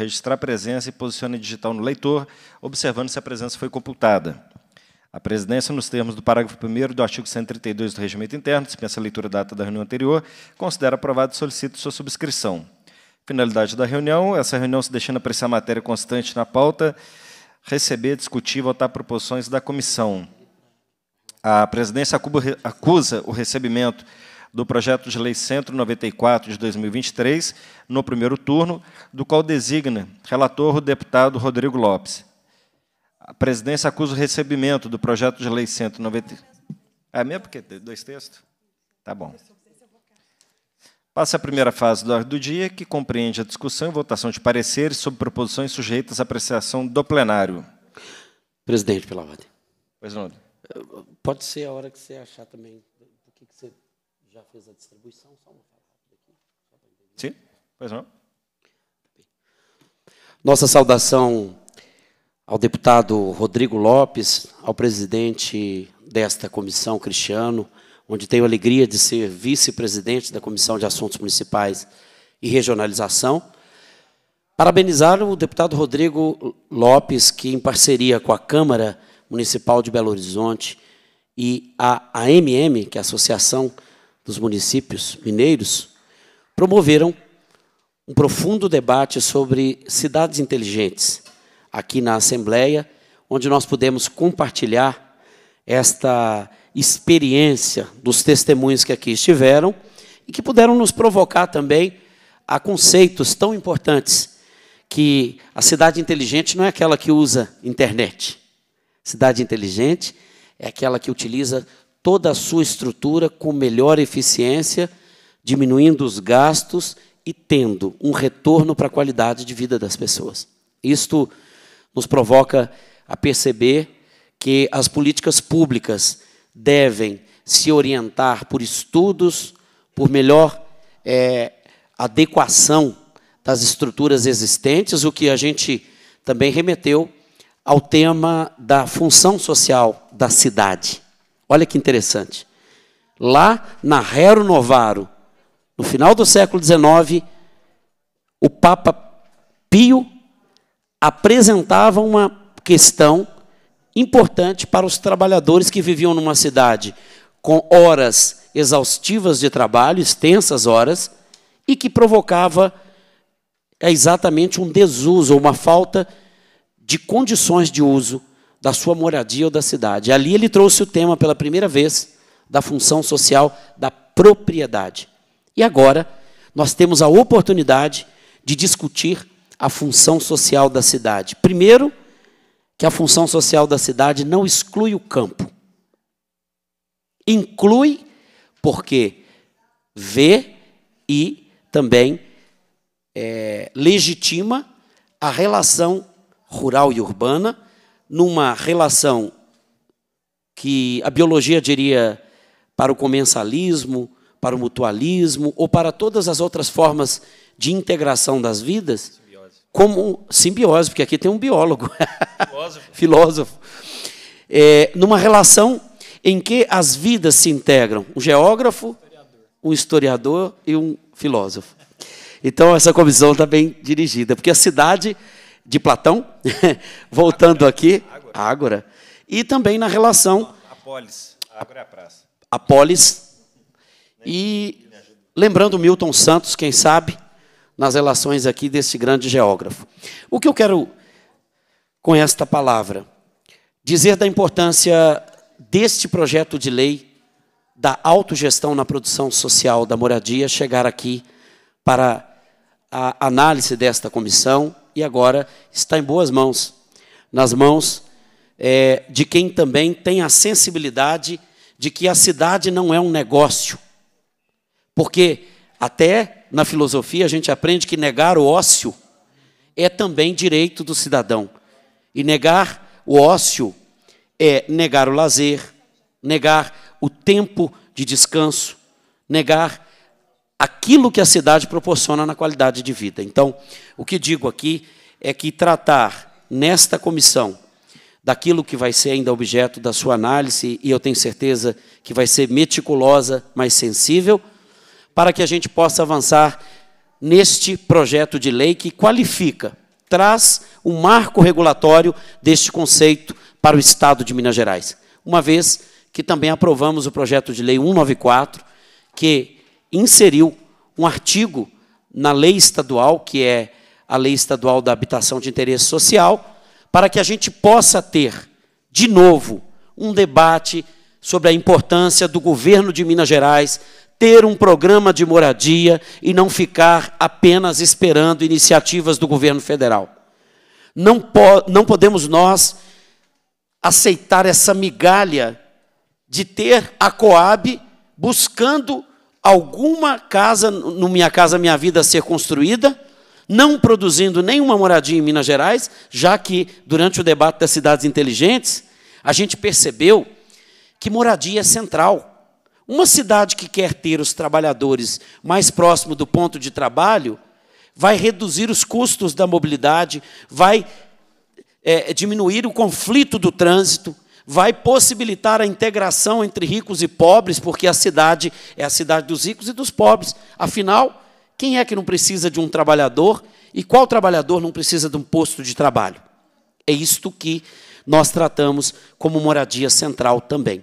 registrar presença e posicione digital no leitor, observando se a presença foi computada. A presidência, nos termos do parágrafo 1 do artigo 132 do Regimento Interno, dispensa a leitura da data da reunião anterior, considera aprovado e solicita sua subscrição. Finalidade da reunião: essa reunião se deixando a apreciar matéria constante na pauta, receber, discutir e votar proposições da comissão. A presidência acusa o recebimento do projeto de lei 194 de 2023, no primeiro turno, do qual designa relator o deputado Rodrigo Lopes. A presidência acusa o recebimento do projeto de lei 194. É mesmo porque dois textos? Tá bom. Passa a primeira fase do ordem do dia, que compreende a discussão e votação de pareceres sobre proposições sujeitas à apreciação do plenário. Presidente, pela ordem. Pois não. Pode ser a hora que você achar também já fez a distribuição, só uma fala rápida aqui, só entender. Sim, pois não. Nossa saudação ao deputado Rodrigo Lopes, ao presidente desta comissão, Cristiano, onde tenho a alegria de ser vice-presidente da Comissão de Assuntos Municipais e Regionalização. Parabenizar o deputado Rodrigo Lopes, que, em parceria com a Câmara Municipal de Belo Horizonte e a AMM, que é a Associação dos municípios mineiros, promoveram um profundo debate sobre cidades inteligentes aqui na Assembleia, onde nós pudemos compartilhar esta experiência dos testemunhos que aqui estiveram e que puderam nos provocar também a conceitos tão importantes que a cidade inteligente não é aquela que usa internet. Cidade inteligente é aquela que utiliza toda a sua estrutura com melhor eficiência, diminuindo os gastos e tendo um retorno para a qualidade de vida das pessoas. Isto nos provoca a perceber que as políticas públicas devem se orientar por estudos, por melhor é, adequação das estruturas existentes, o que a gente também remeteu ao tema da função social da cidade. Olha que interessante. Lá na Rero Novaro, no final do século XIX, o Papa Pio apresentava uma questão importante para os trabalhadores que viviam numa cidade com horas exaustivas de trabalho, extensas horas, e que provocava é exatamente um desuso, uma falta de condições de uso da sua moradia ou da cidade. Ali ele trouxe o tema pela primeira vez da função social da propriedade. E agora nós temos a oportunidade de discutir a função social da cidade. Primeiro, que a função social da cidade não exclui o campo. Inclui porque vê e também é, legitima a relação rural e urbana numa relação que a biologia diria para o comensalismo, para o mutualismo ou para todas as outras formas de integração das vidas, simbiose. como simbiose, porque aqui tem um biólogo, filósofo, filósofo. É, numa relação em que as vidas se integram, um geógrafo, historiador. um historiador e um filósofo. Então essa comissão está bem dirigida, porque a cidade de Platão, voltando aqui, Ágora, e também na relação. Apólis, Ágora é a praça. Apólis. E lembrando Milton Santos, quem sabe, nas relações aqui desse grande geógrafo. O que eu quero, com esta palavra, dizer da importância deste projeto de lei da autogestão na produção social da moradia chegar aqui para a análise desta comissão e agora está em boas mãos nas mãos é, de quem também tem a sensibilidade de que a cidade não é um negócio. Porque até na filosofia a gente aprende que negar o ócio é também direito do cidadão. E negar o ócio é negar o lazer, negar o tempo de descanso, negar aquilo que a cidade proporciona na qualidade de vida. Então, o que digo aqui é que tratar nesta comissão daquilo que vai ser ainda objeto da sua análise, e eu tenho certeza que vai ser meticulosa, mas sensível, para que a gente possa avançar neste projeto de lei que qualifica, traz o um marco regulatório deste conceito para o Estado de Minas Gerais. Uma vez que também aprovamos o projeto de lei 194, que inseriu um artigo na lei estadual, que é a lei estadual da habitação de interesse social, para que a gente possa ter, de novo, um debate sobre a importância do governo de Minas Gerais ter um programa de moradia e não ficar apenas esperando iniciativas do governo federal. Não, po não podemos nós aceitar essa migalha de ter a Coab buscando alguma casa, no Minha Casa Minha Vida, a ser construída, não produzindo nenhuma moradia em Minas Gerais, já que durante o debate das cidades inteligentes, a gente percebeu que moradia é central. Uma cidade que quer ter os trabalhadores mais próximo do ponto de trabalho vai reduzir os custos da mobilidade, vai é, diminuir o conflito do trânsito, vai possibilitar a integração entre ricos e pobres, porque a cidade é a cidade dos ricos e dos pobres. Afinal, quem é que não precisa de um trabalhador e qual trabalhador não precisa de um posto de trabalho? É isto que nós tratamos como moradia central também.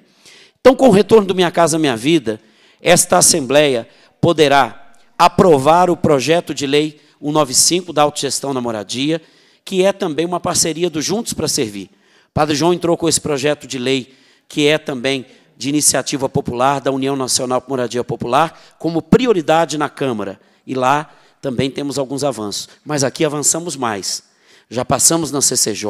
Então, com o retorno do Minha Casa Minha Vida, esta Assembleia poderá aprovar o projeto de lei 195 da autogestão na moradia, que é também uma parceria do Juntos para Servir. Padre João entrou com esse projeto de lei, que é também de iniciativa popular da União Nacional por Moradia Popular, como prioridade na Câmara. E lá também temos alguns avanços. Mas aqui avançamos mais. Já passamos na CCJ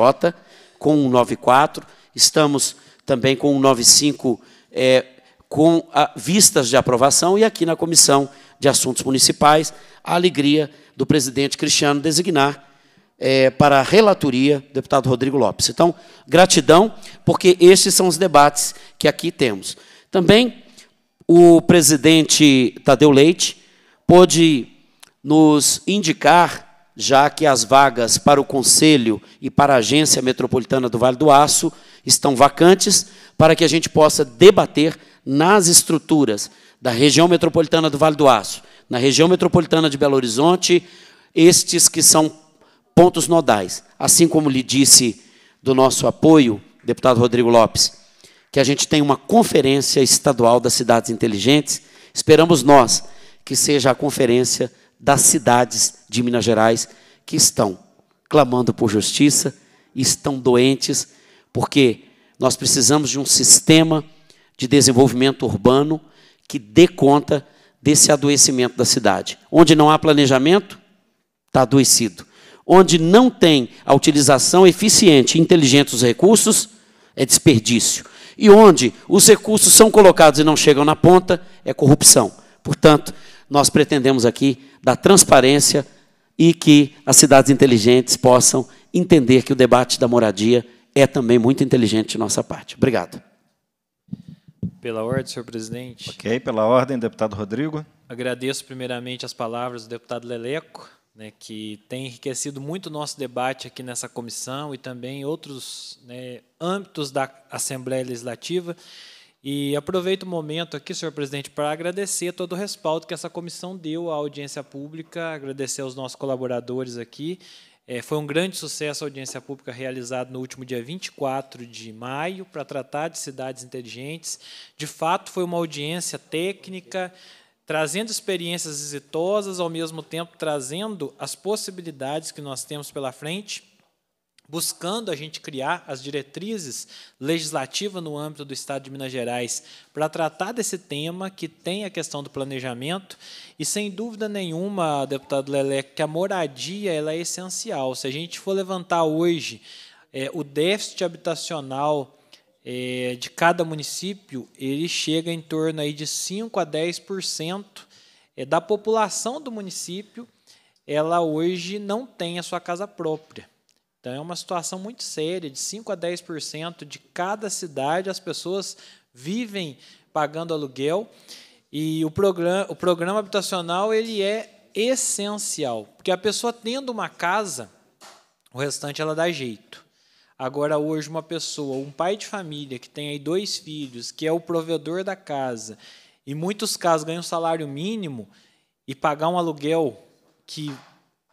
com o 94, estamos também com o 95 é, com a, vistas de aprovação e aqui na Comissão de Assuntos Municipais, a alegria do presidente Cristiano designar é, para a relatoria, deputado Rodrigo Lopes. Então, gratidão, porque esses são os debates que aqui temos. Também o presidente Tadeu Leite pôde nos indicar já que as vagas para o Conselho e para a Agência Metropolitana do Vale do Aço estão vacantes, para que a gente possa debater nas estruturas da região metropolitana do Vale do Aço, na região metropolitana de Belo Horizonte, estes que são pontos nodais. Assim como lhe disse do nosso apoio, deputado Rodrigo Lopes, que a gente tem uma conferência estadual das cidades inteligentes, esperamos nós que seja a conferência das cidades de Minas Gerais que estão clamando por justiça, estão doentes, porque nós precisamos de um sistema de desenvolvimento urbano que dê conta desse adoecimento da cidade. Onde não há planejamento, está adoecido onde não tem a utilização eficiente e inteligente dos recursos, é desperdício. E onde os recursos são colocados e não chegam na ponta, é corrupção. Portanto, nós pretendemos aqui dar transparência e que as cidades inteligentes possam entender que o debate da moradia é também muito inteligente de nossa parte. Obrigado. Pela ordem, senhor presidente. Ok, pela ordem, deputado Rodrigo. Agradeço primeiramente as palavras do deputado Leleco né, que tem enriquecido muito o nosso debate aqui nessa comissão e também outros né, âmbitos da Assembleia Legislativa. E aproveito o momento aqui, senhor presidente, para agradecer todo o respaldo que essa comissão deu à audiência pública, agradecer aos nossos colaboradores aqui. É, foi um grande sucesso a audiência pública realizada no último dia 24 de maio para tratar de cidades inteligentes. De fato, foi uma audiência técnica trazendo experiências exitosas, ao mesmo tempo trazendo as possibilidades que nós temos pela frente, buscando a gente criar as diretrizes legislativas no âmbito do Estado de Minas Gerais para tratar desse tema que tem a questão do planejamento e sem dúvida nenhuma, deputado Lele que a moradia ela é essencial. Se a gente for levantar hoje é, o déficit habitacional é, de cada município, ele chega em torno aí de 5 a 10% é, da população do município, ela hoje não tem a sua casa própria. Então é uma situação muito séria, de 5 a 10% de cada cidade as pessoas vivem pagando aluguel e o programa, o programa habitacional ele é essencial, porque a pessoa tendo uma casa, o restante ela dá jeito. Agora, hoje, uma pessoa, um pai de família que tem aí dois filhos, que é o provedor da casa, e muitos casos ganha um salário mínimo e pagar um aluguel que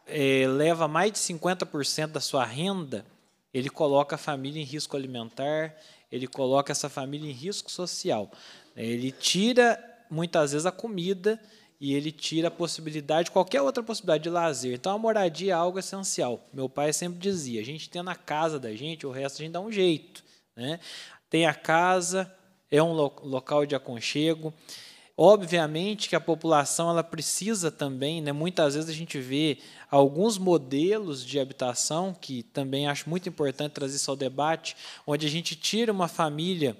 é, leva mais de 50% da sua renda, ele coloca a família em risco alimentar, ele coloca essa família em risco social. Ele tira, muitas vezes, a comida e ele tira a possibilidade, qualquer outra possibilidade de lazer. Então a moradia é algo essencial. Meu pai sempre dizia: a gente tem na casa da gente, o resto a gente dá um jeito. Né? Tem a casa, é um lo local de aconchego. Obviamente que a população ela precisa também, né? muitas vezes a gente vê alguns modelos de habitação, que também acho muito importante trazer isso ao debate, onde a gente tira uma família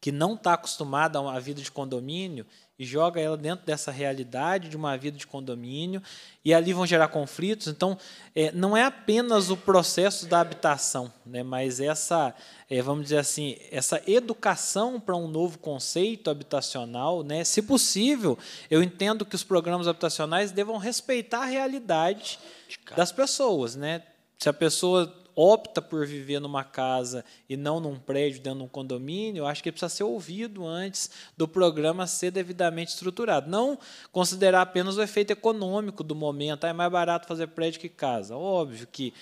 que não está acostumada a uma vida de condomínio e joga ela dentro dessa realidade de uma vida de condomínio, e ali vão gerar conflitos. Então, é, não é apenas o processo da habitação, né, mas essa, é, vamos dizer assim, essa educação para um novo conceito habitacional. Né, se possível, eu entendo que os programas habitacionais devam respeitar a realidade das pessoas. Né? Se a pessoa opta por viver numa casa e não num prédio, dentro de um condomínio, eu acho que precisa ser ouvido antes do programa ser devidamente estruturado. Não considerar apenas o efeito econômico do momento, ah, é mais barato fazer prédio que casa. Óbvio que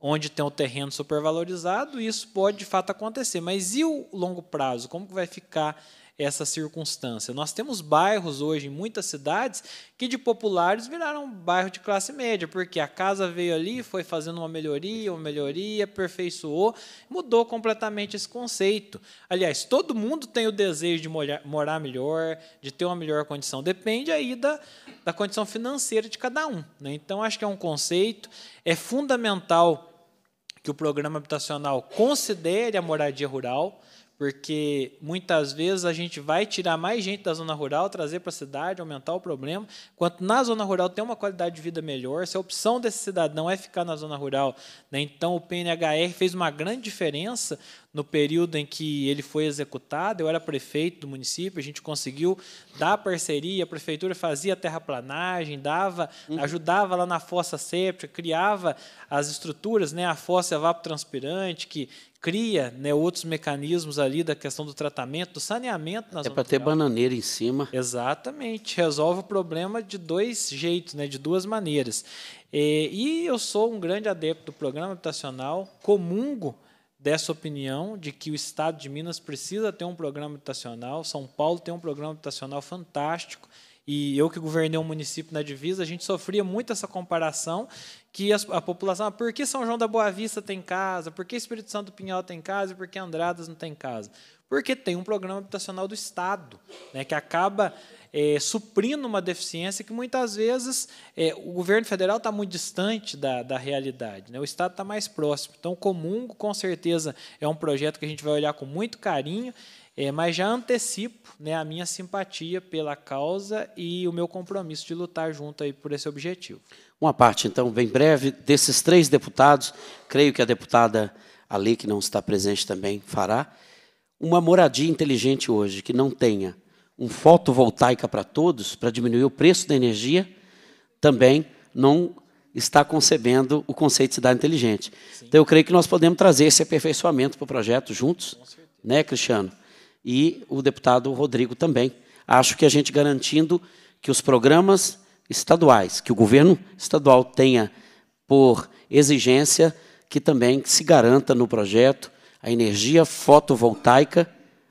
onde tem o um terreno supervalorizado, isso pode de fato acontecer. Mas e o longo prazo? Como que vai ficar essa circunstância. Nós temos bairros hoje em muitas cidades que de populares viraram um bairro de classe média, porque a casa veio ali, foi fazendo uma melhoria, uma melhoria, aperfeiçoou, mudou completamente esse conceito. Aliás, todo mundo tem o desejo de morar melhor, de ter uma melhor condição, depende aí da, da condição financeira de cada um. Né? Então, acho que é um conceito, é fundamental que o programa habitacional considere a moradia rural, porque muitas vezes a gente vai tirar mais gente da zona rural, trazer para a cidade, aumentar o problema, enquanto na zona rural tem uma qualidade de vida melhor, se a opção desse cidadão é ficar na zona rural, né, então o PNHR fez uma grande diferença no período em que ele foi executado, eu era prefeito do município, a gente conseguiu dar parceria, a prefeitura fazia terraplanagem, dava, uhum. ajudava lá na fossa séptica, criava as estruturas, né, a fossa evapotranspirante, que cria né, outros mecanismos ali da questão do tratamento, do saneamento na É para ter bananeira em cima. Exatamente, resolve o problema de dois jeitos, né, de duas maneiras. E, e eu sou um grande adepto do programa habitacional, comungo dessa opinião de que o Estado de Minas precisa ter um programa habitacional, São Paulo tem um programa habitacional fantástico, e eu que governei um município na divisa, a gente sofria muito essa comparação que a, a população, ah, por que São João da Boa Vista tem casa, por que Espírito Santo do Pinhal tem casa, e por que Andradas não tem casa? Porque tem um programa habitacional do Estado, né, que acaba é, suprindo uma deficiência que muitas vezes é, o governo federal está muito distante da, da realidade, né? o Estado está mais próximo. Então, Comungo, com certeza, é um projeto que a gente vai olhar com muito carinho, é, mas já antecipo né, a minha simpatia pela causa e o meu compromisso de lutar junto aí por esse objetivo. Uma parte, então, bem breve, desses três deputados, creio que a deputada Ali, que não está presente também, fará uma moradia inteligente hoje que não tenha um fotovoltaica para todos, para diminuir o preço da energia, também não está concebendo o conceito de cidade inteligente. Sim. Então, eu creio que nós podemos trazer esse aperfeiçoamento para o projeto juntos, né, Cristiano? E o deputado Rodrigo também. Acho que a gente garantindo que os programas estaduais, que o governo estadual tenha por exigência, que também se garanta no projeto a energia fotovoltaica,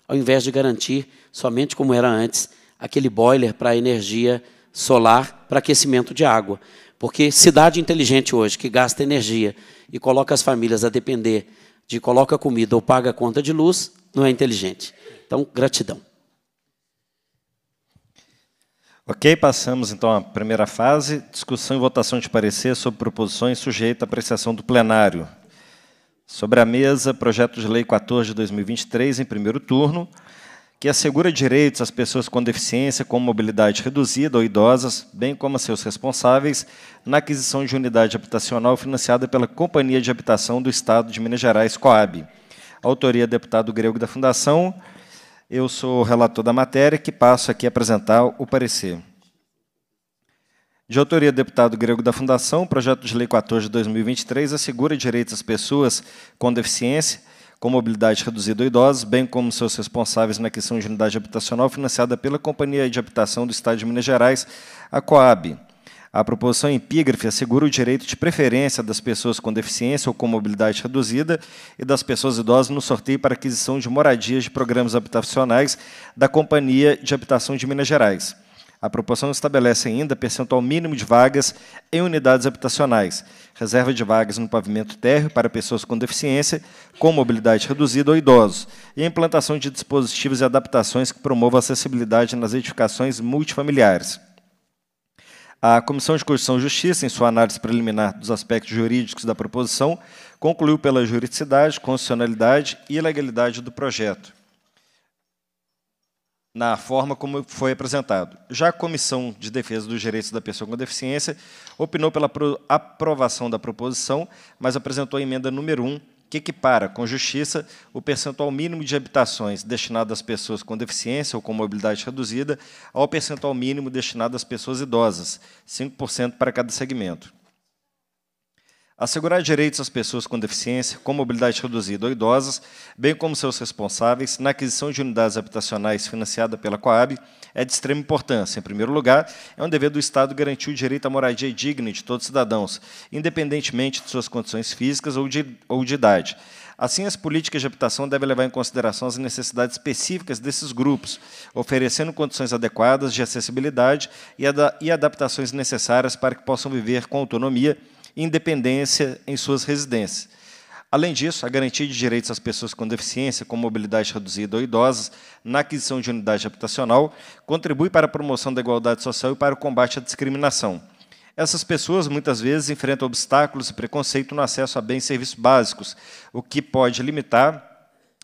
ao invés de garantir somente como era antes, aquele boiler para energia solar para aquecimento de água. Porque cidade inteligente hoje, que gasta energia e coloca as famílias a depender de coloca comida ou paga conta de luz, não é inteligente. Então, gratidão. Ok, passamos então à primeira fase, discussão e votação de parecer sobre proposições sujeita à apreciação do plenário. Sobre a mesa, projeto de lei 14 de 2023, em primeiro turno, que assegura direitos às pessoas com deficiência, com mobilidade reduzida ou idosas, bem como a seus responsáveis, na aquisição de unidade habitacional financiada pela Companhia de Habitação do Estado de Minas Gerais, Coab. Autoria deputado Grego da Fundação. Eu sou o relator da matéria, que passo aqui a apresentar o parecer. De autoria do deputado Grego da Fundação, o projeto de lei 14 de 2023 assegura direitos às pessoas com deficiência, com mobilidade reduzida ou idosos, bem como seus responsáveis na questão de unidade habitacional financiada pela Companhia de Habitação do Estado de Minas Gerais, a Coab. A proposição epígrafe assegura o direito de preferência das pessoas com deficiência ou com mobilidade reduzida e das pessoas idosas no sorteio para aquisição de moradias de programas habitacionais da Companhia de Habitação de Minas Gerais. A proporção estabelece ainda percentual mínimo de vagas em unidades habitacionais, reserva de vagas no pavimento térreo para pessoas com deficiência, com mobilidade reduzida ou idosos, e a implantação de dispositivos e adaptações que promovam a acessibilidade nas edificações multifamiliares. A Comissão de Constituição e Justiça, em sua análise preliminar dos aspectos jurídicos da proposição, concluiu pela juridicidade, constitucionalidade e legalidade do projeto na forma como foi apresentado. Já a Comissão de Defesa dos Direitos da Pessoa com Deficiência opinou pela aprovação da proposição, mas apresentou a emenda número 1, que equipara com justiça o percentual mínimo de habitações destinadas às pessoas com deficiência ou com mobilidade reduzida ao percentual mínimo destinado às pessoas idosas, 5% para cada segmento. Assegurar direitos às pessoas com deficiência, com mobilidade reduzida ou idosas, bem como seus responsáveis, na aquisição de unidades habitacionais financiada pela Coab, é de extrema importância. Em primeiro lugar, é um dever do Estado garantir o direito à moradia digna de todos os cidadãos, independentemente de suas condições físicas ou de, ou de idade. Assim, as políticas de habitação devem levar em consideração as necessidades específicas desses grupos, oferecendo condições adequadas de acessibilidade e, ad e adaptações necessárias para que possam viver com autonomia independência em suas residências. Além disso, a garantia de direitos às pessoas com deficiência, com mobilidade reduzida ou idosas, na aquisição de unidade habitacional, contribui para a promoção da igualdade social e para o combate à discriminação. Essas pessoas muitas vezes enfrentam obstáculos e preconceito no acesso a bens e serviços básicos, o que pode limitar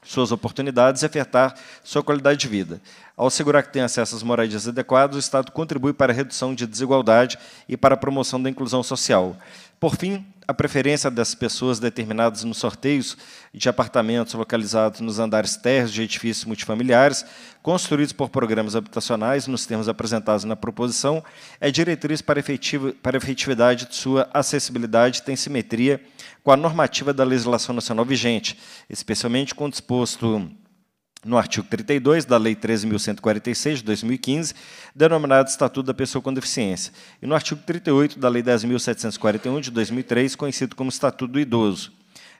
suas oportunidades e afetar sua qualidade de vida. Ao assegurar que tenham acesso às moradias adequadas, o Estado contribui para a redução de desigualdade e para a promoção da inclusão social. Por fim, a preferência das pessoas determinadas nos sorteios de apartamentos localizados nos andares térreos de edifícios multifamiliares, construídos por programas habitacionais, nos termos apresentados na proposição, é diretriz para, efetivo, para efetividade de sua acessibilidade e tem simetria com a normativa da legislação nacional vigente, especialmente com o disposto no artigo 32 da Lei 13.146, de 2015, denominado Estatuto da Pessoa com Deficiência, e no artigo 38 da Lei 10.741, de 2003, conhecido como Estatuto do Idoso.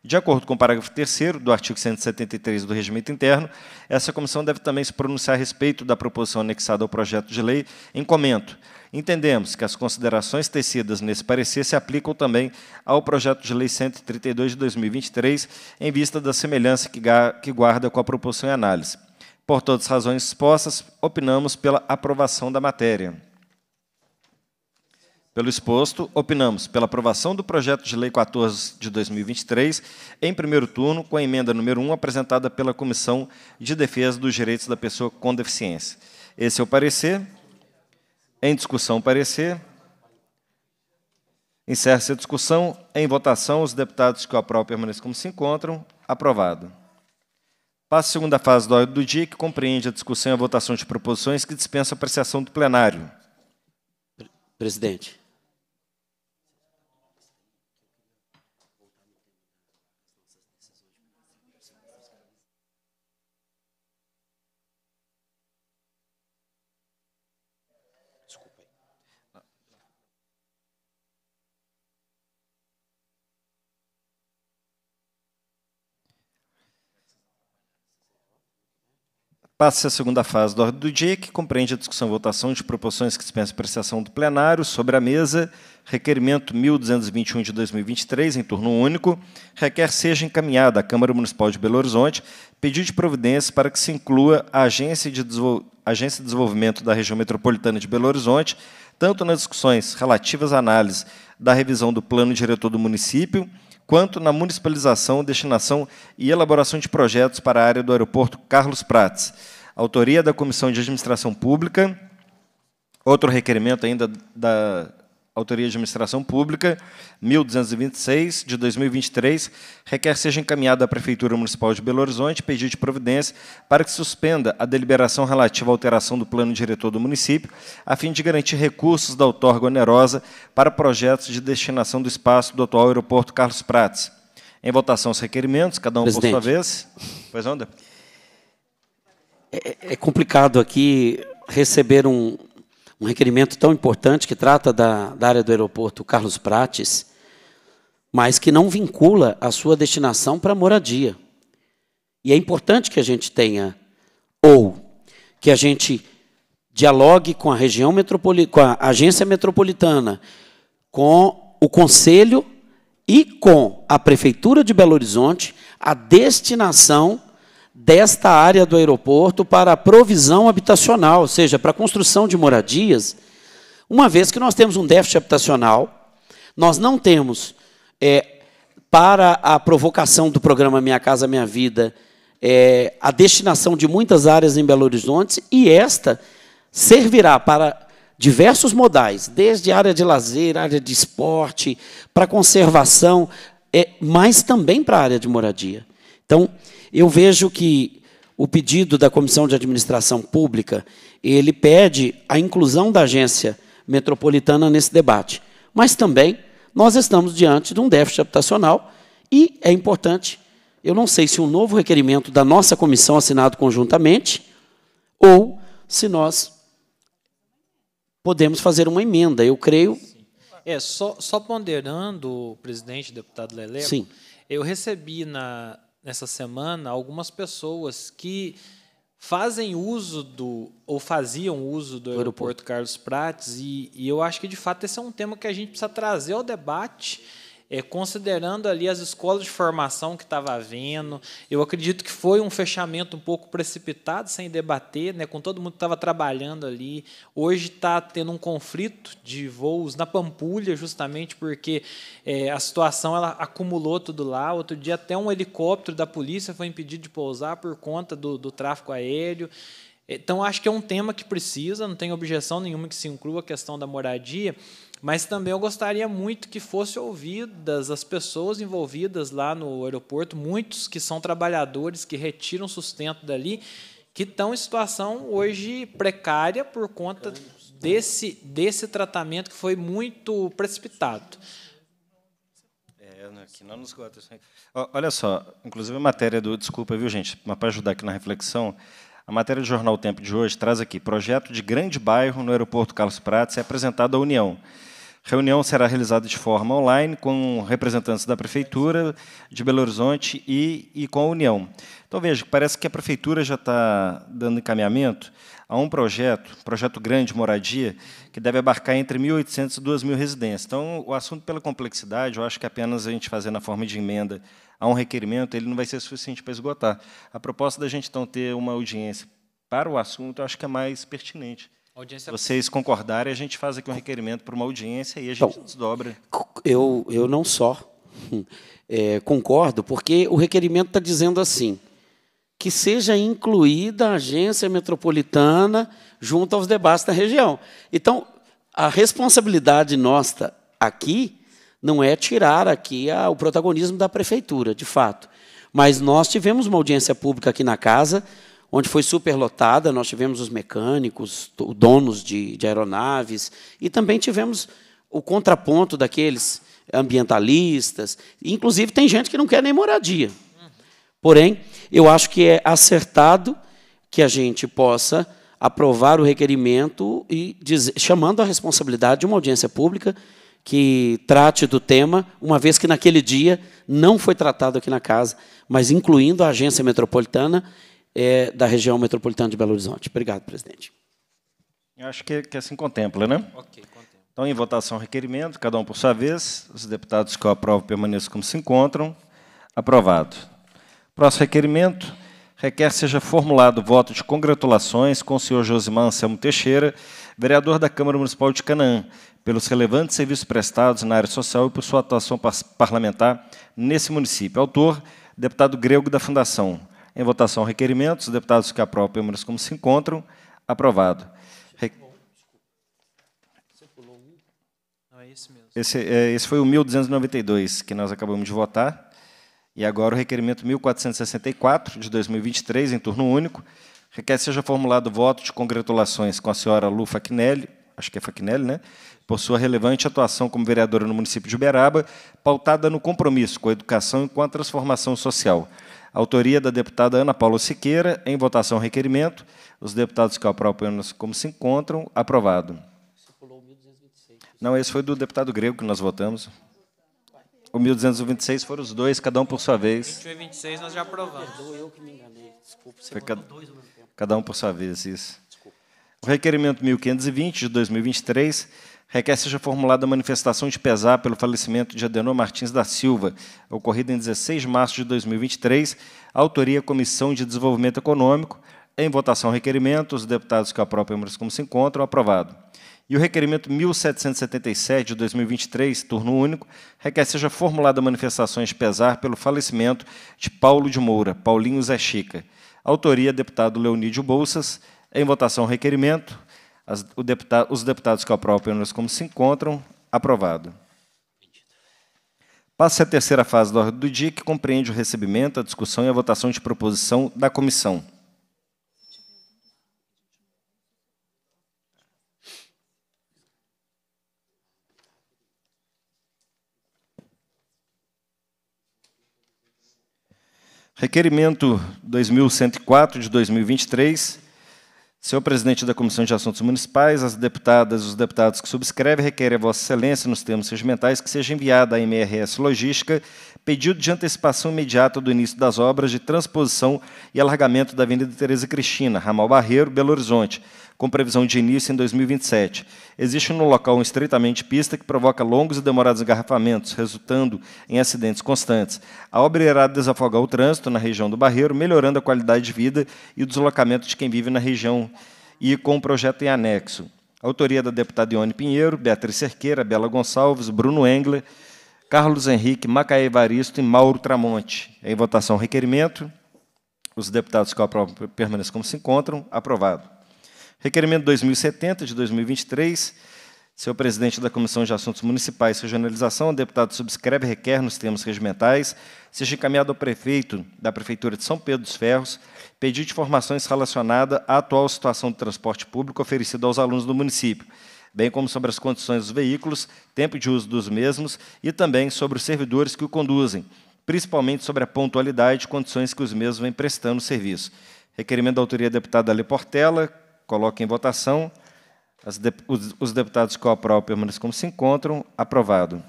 De acordo com o parágrafo 3 do artigo 173 do Regimento Interno, essa comissão deve também se pronunciar a respeito da proposição anexada ao projeto de lei em comento. Entendemos que as considerações tecidas nesse parecer se aplicam também ao projeto de lei 132 de 2023, em vista da semelhança que guarda com a proposição em análise. Por todas as razões expostas, opinamos pela aprovação da matéria. Pelo exposto, opinamos pela aprovação do projeto de lei 14 de 2023, em primeiro turno, com a emenda número 1 apresentada pela Comissão de Defesa dos Direitos da Pessoa com Deficiência. Esse é o parecer. Em discussão, parecer. Encerra-se a discussão. Em votação, os deputados que o aprovam permanecem como se encontram. Aprovado. Passa a segunda fase da ordem do dia, que compreende a discussão e a votação de proposições que dispensam apreciação do plenário. Presidente. Passa-se a segunda fase da ordem do dia, que compreende a discussão e votação de proporções que dispensam apreciação do plenário sobre a mesa. Requerimento 1221 de 2023, em turno único, requer seja encaminhada à Câmara Municipal de Belo Horizonte pedido de providência para que se inclua a Agência de, Agência de Desenvolvimento da Região Metropolitana de Belo Horizonte, tanto nas discussões relativas à análise da revisão do plano diretor do município, quanto na municipalização, destinação e elaboração de projetos para a área do aeroporto Carlos Prates. Autoria da Comissão de Administração Pública. Outro requerimento ainda da Autoria de Administração Pública, 1226, de 2023, requer seja encaminhada à Prefeitura Municipal de Belo Horizonte pedido de providência para que suspenda a deliberação relativa à alteração do plano diretor do município, a fim de garantir recursos da outorga onerosa para projetos de destinação do espaço do atual aeroporto Carlos Prates. Em votação os requerimentos, cada um Presidente. por sua vez. Pois onda. É, é, é complicado aqui receber um, um requerimento tão importante que trata da, da área do aeroporto Carlos Prates, mas que não vincula a sua destinação para moradia. E é importante que a gente tenha, ou que a gente dialogue com a região metropolitana, com a agência metropolitana, com o conselho e com a prefeitura de Belo Horizonte a destinação desta área do aeroporto para a provisão habitacional, ou seja, para a construção de moradias, uma vez que nós temos um déficit habitacional, nós não temos, é, para a provocação do programa Minha Casa Minha Vida, é, a destinação de muitas áreas em Belo Horizonte, e esta servirá para diversos modais, desde área de lazer, área de esporte, para conservação, é, mas também para a área de moradia. Então, eu vejo que o pedido da Comissão de Administração Pública, ele pede a inclusão da agência metropolitana nesse debate. Mas também nós estamos diante de um déficit habitacional e é importante, eu não sei se um novo requerimento da nossa comissão assinado conjuntamente ou se nós podemos fazer uma emenda. Eu creio. É, só, só ponderando, presidente, deputado Leleco, Sim. eu recebi na, nessa semana algumas pessoas que fazem uso do ou faziam uso do aeroporto Carlos Prates e, e eu acho que de fato esse é um tema que a gente precisa trazer ao debate é, considerando ali as escolas de formação que estava havendo, eu acredito que foi um fechamento um pouco precipitado, sem debater, né, com todo mundo que estava trabalhando ali. Hoje está tendo um conflito de voos na Pampulha, justamente porque é, a situação ela acumulou tudo lá. Outro dia, até um helicóptero da polícia foi impedido de pousar por conta do, do tráfego aéreo. Então, acho que é um tema que precisa, não tem objeção nenhuma que se inclua a questão da moradia, mas também eu gostaria muito que fossem ouvidas as pessoas envolvidas lá no aeroporto, muitos que são trabalhadores, que retiram sustento dali, que estão em situação hoje precária por conta desse, desse tratamento que foi muito precipitado. É, né, que não nos Olha só, inclusive a matéria do. Desculpa, viu, gente, mas para ajudar aqui na reflexão, a matéria do jornal Tempo de hoje traz aqui: projeto de grande bairro no aeroporto Carlos Prates é apresentado à União reunião será realizada de forma online com representantes da Prefeitura de Belo Horizonte e, e com a União. Então, veja, parece que a Prefeitura já está dando encaminhamento a um projeto, projeto grande, moradia, que deve abarcar entre 1.800 e 2.000 residências. Então, o assunto, pela complexidade, eu acho que apenas a gente fazer na forma de emenda a um requerimento, ele não vai ser suficiente para esgotar. A proposta da gente, então, ter uma audiência para o assunto, eu acho que é mais pertinente. Audiência... Vocês concordarem, a gente faz aqui um requerimento para uma audiência e a gente então, desdobra. Eu, eu não só é, concordo, porque o requerimento está dizendo assim, que seja incluída a agência metropolitana junto aos debates da região. Então, a responsabilidade nossa aqui não é tirar aqui a, o protagonismo da prefeitura, de fato. Mas nós tivemos uma audiência pública aqui na casa onde foi superlotada, nós tivemos os mecânicos, donos de, de aeronaves, e também tivemos o contraponto daqueles ambientalistas. Inclusive, tem gente que não quer nem moradia. Porém, eu acho que é acertado que a gente possa aprovar o requerimento e dizer, chamando a responsabilidade de uma audiência pública que trate do tema, uma vez que naquele dia não foi tratado aqui na casa, mas incluindo a agência metropolitana é, da região metropolitana de Belo Horizonte. Obrigado, presidente. Eu acho que, que assim contempla, né? Ok, contempla. Então, em votação, requerimento, cada um por sua vez. Os deputados que eu aprovo permaneçam como se encontram. Aprovado. Próximo requerimento requer seja formulado voto de congratulações com o senhor Josimar Anselmo Teixeira, vereador da Câmara Municipal de Canaã, pelos relevantes serviços prestados na área social e por sua atuação parlamentar nesse município. Autor, deputado grego da Fundação. Em votação, requerimentos. deputados que aprovam, pelo como se encontram. Aprovado. Re... esse, é, esse foi o 1292 que nós acabamos de votar. E agora o requerimento 1464 de 2023, em turno único, requer que seja formulado voto de congratulações com a senhora Lu Facnelli, acho que é Facnelli, né? por sua relevante atuação como vereadora no município de Uberaba, pautada no compromisso com a educação e com a transformação social autoria da deputada Ana Paula Siqueira, em votação requerimento. Os deputados que aprovam como se encontram, aprovado. Não, esse foi do deputado grego que nós votamos. O 1226 foram os dois, cada um por sua vez. O 1226 26 nós já aprovamos. Eu que me enganei. cada, cada um por sua vez, isso. O requerimento 1520 de 2023 requer seja formulada a manifestação de pesar pelo falecimento de Adenor Martins da Silva, ocorrido em 16 de março de 2023, autoria Comissão de Desenvolvimento Econômico, em votação requerimento, os deputados que aprovem como se encontram, aprovado. E o requerimento 1777 de 2023, turno único, requer seja formulada manifestações de pesar pelo falecimento de Paulo de Moura, Paulinho Zé Chica. Autoria, deputado Leonídio Bolsas. Em votação, requerimento. As, deputado, os deputados que aprovam pelo como se encontram, aprovado. Passa a terceira fase da ordem do dia, que compreende o recebimento, a discussão e a votação de proposição da comissão. Requerimento 2104 de 2023 Senhor presidente da Comissão de Assuntos Municipais, as deputadas e os deputados que subscrevem requerem a Vossa Excelência, nos termos regimentais, que seja enviada à MRS Logística pedido de antecipação imediata do início das obras de transposição e alargamento da Avenida Tereza Cristina, Ramal Barreiro, Belo Horizonte, com previsão de início em 2027. Existe no local um estreitamente pista que provoca longos e demorados engarrafamentos, resultando em acidentes constantes. A obra irá desafogar o trânsito na região do Barreiro, melhorando a qualidade de vida e o deslocamento de quem vive na região e com o projeto em anexo. Autoria da deputada Ione Pinheiro, Beatriz Cerqueira, Bela Gonçalves, Bruno Engler, Carlos Henrique, Macaé Evaristo e Mauro Tramonte. Em votação, requerimento. Os deputados que aprovam permaneçam como se encontram. Aprovado. Requerimento 2070 de 2023. Senhor presidente da Comissão de Assuntos Municipais e Regionalização, o deputado subscreve requer nos termos regimentais, seja encaminhado ao prefeito da Prefeitura de São Pedro dos Ferros, pedido de informações relacionada à atual situação do transporte público oferecido aos alunos do município bem como sobre as condições dos veículos, tempo de uso dos mesmos e também sobre os servidores que o conduzem, principalmente sobre a pontualidade e condições que os mesmos vêm prestando o serviço. Requerimento da autoria deputada Ale Portela, coloque em votação. De, os, os, deputados que o aprovam permaneçam como se encontram. Aprovado.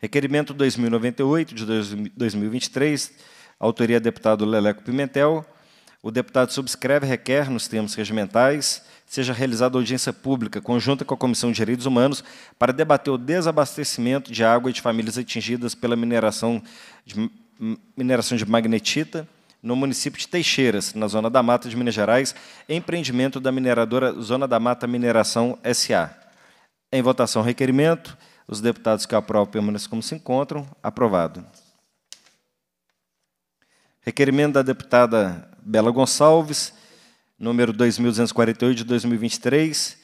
Requerimento 2098 de 2023, autoria deputado Leleco Pimentel, o deputado subscreve requer, nos termos regimentais, seja realizada audiência pública conjunta com a Comissão de Direitos Humanos para debater o desabastecimento de água e de famílias atingidas pela mineração de, mineração de magnetita no município de Teixeiras, na Zona da Mata de Minas Gerais, empreendimento da mineradora Zona da Mata Mineração SA. Em votação, requerimento. Os deputados que aprovam permanecem como se encontram. Aprovado. Requerimento da deputada Bela Gonçalves, número 2248 de 2023.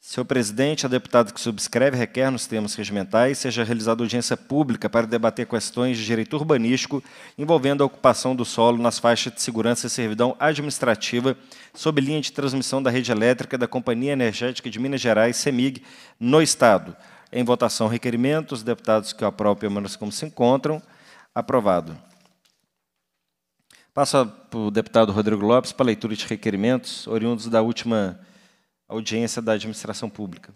Senhor presidente, a deputada que subscreve requer nos termos regimentais seja realizada audiência pública para debater questões de direito urbanístico envolvendo a ocupação do solo nas faixas de segurança e servidão administrativa sob linha de transmissão da rede elétrica da Companhia Energética de Minas Gerais, CEMIG, no Estado. Em votação, requerimento. Os deputados que o aprovam menos como se encontram. Aprovado. Passa para o deputado Rodrigo Lopes para a leitura de requerimentos oriundos da última audiência da administração pública.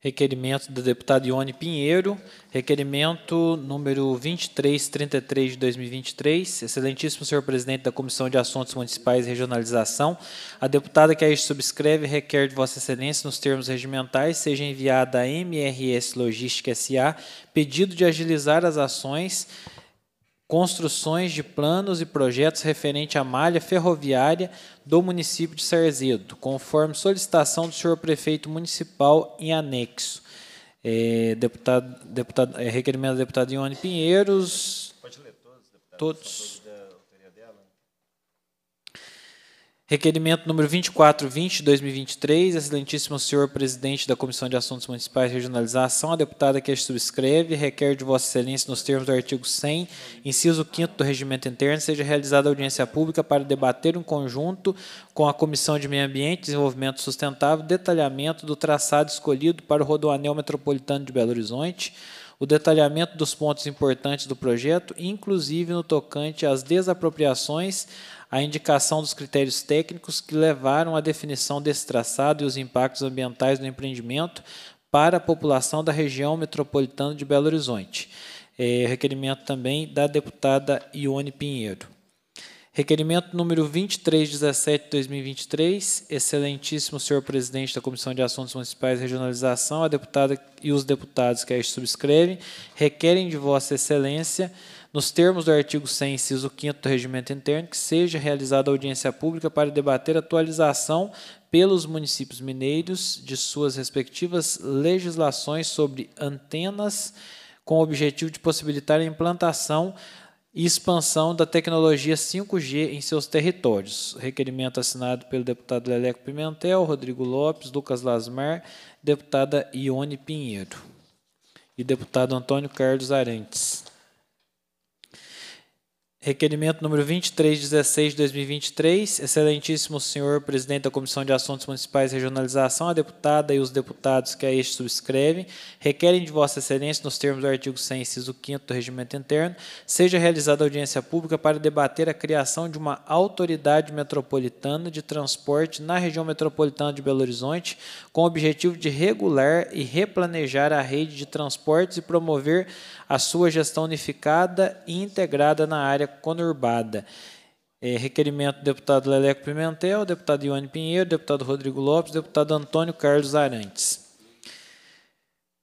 Requerimento do deputado Ione Pinheiro, requerimento número 2333 de 2023. Excelentíssimo senhor presidente da Comissão de Assuntos Municipais e Regionalização, a deputada que a este subscreve requer de Vossa Excelência, nos termos regimentais, seja enviada à MRS Logística SA pedido de agilizar as ações construções de planos e projetos referente à malha ferroviária do município de Sarzedo, conforme solicitação do senhor prefeito municipal em anexo. É, deputado, deputado, é, requerimento do deputado Ione Pinheiros. Pode ler todos, deputado, todos. Requerimento número 2420 de 2023, excelentíssimo senhor presidente da Comissão de Assuntos Municipais e Regionalização, a deputada que a subscreve, requer de vossa excelência nos termos do artigo 100, inciso 5 do regimento interno, seja realizada audiência pública para debater em conjunto com a Comissão de Meio Ambiente e Desenvolvimento Sustentável detalhamento do traçado escolhido para o rodoanel metropolitano de Belo Horizonte, o detalhamento dos pontos importantes do projeto, inclusive no tocante às desapropriações a indicação dos critérios técnicos que levaram à definição desse traçado e os impactos ambientais do empreendimento para a população da região metropolitana de Belo Horizonte. É, requerimento também da deputada Ione Pinheiro. Requerimento número 2317 de 2023, excelentíssimo senhor presidente da Comissão de Assuntos Municipais e Regionalização, a deputada e os deputados que a subscrevem, requerem de vossa excelência nos termos do artigo 100, inciso 5 do Regimento Interno, que seja realizada audiência pública para debater atualização pelos municípios mineiros de suas respectivas legislações sobre antenas, com o objetivo de possibilitar a implantação e expansão da tecnologia 5G em seus territórios. Requerimento assinado pelo deputado Leleco Pimentel, Rodrigo Lopes, Lucas Lasmar, deputada Ione Pinheiro e deputado Antônio Carlos Arantes. Requerimento número 2316 de 2023. Excelentíssimo senhor presidente da Comissão de Assuntos Municipais e Regionalização, a deputada e os deputados que a este subscrevem, requerem de Vossa Excelência, nos termos do artigo 100, inciso 5 do Regimento Interno, seja realizada audiência pública para debater a criação de uma autoridade metropolitana de transporte na região metropolitana de Belo Horizonte, com o objetivo de regular e replanejar a rede de transportes e promover a sua gestão unificada e integrada na área conurbada. É, requerimento do deputado Leleco Pimentel, deputado Ione Pinheiro, deputado Rodrigo Lopes, deputado Antônio Carlos Arantes.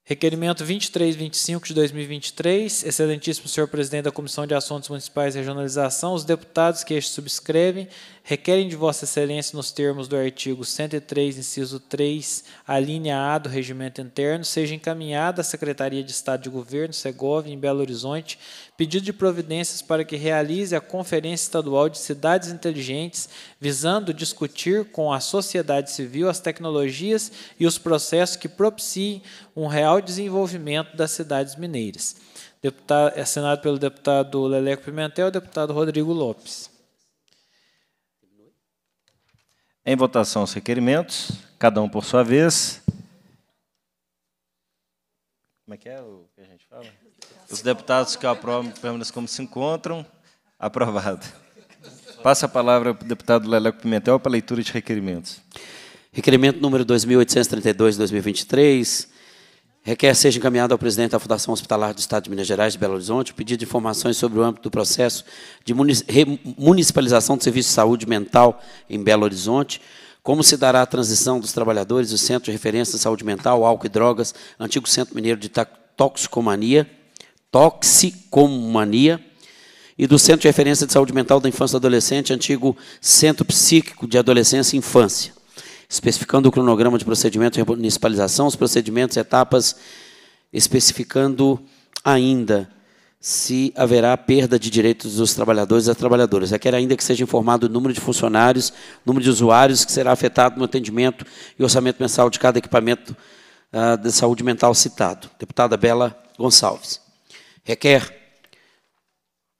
Requerimento 2325 de 2023, excelentíssimo senhor presidente da Comissão de Assuntos Municipais e Regionalização, os deputados que este subscrevem requerem de vossa excelência nos termos do artigo 103, inciso 3, a linha A do regimento interno, seja encaminhada à Secretaria de Estado de Governo, Segov, em Belo Horizonte, pedido de providências para que realize a Conferência Estadual de Cidades Inteligentes, visando discutir com a sociedade civil as tecnologias e os processos que propiciem um real desenvolvimento das cidades mineiras. Deputado, é assinado pelo deputado Leleco Pimentel e deputado Rodrigo Lopes. Em votação os requerimentos, cada um por sua vez. Como é que é o... Os deputados que aprovam permaneçam como se encontram. Aprovado. Passa a palavra ao deputado Leleco Pimentel para a leitura de requerimentos. Requerimento número 2832-2023 requer seja encaminhado ao presidente da Fundação Hospitalar do Estado de Minas Gerais de Belo Horizonte o pedido de informações sobre o âmbito do processo de municipalização do serviço de saúde mental em Belo Horizonte, como se dará a transição dos trabalhadores do Centro de Referência de Saúde Mental, Álcool e Drogas, antigo Centro Mineiro de Toxicomania, toxicomania e do Centro de Referência de Saúde Mental da Infância e Adolescente, antigo Centro Psíquico de Adolescência e Infância, especificando o cronograma de procedimento e municipalização, os procedimentos, etapas, especificando ainda se haverá perda de direitos dos trabalhadores e das trabalhadoras. Requer ainda que seja informado o número de funcionários, número de usuários que será afetado no atendimento e orçamento mensal de cada equipamento uh, de saúde mental citado. Deputada Bela Gonçalves requer.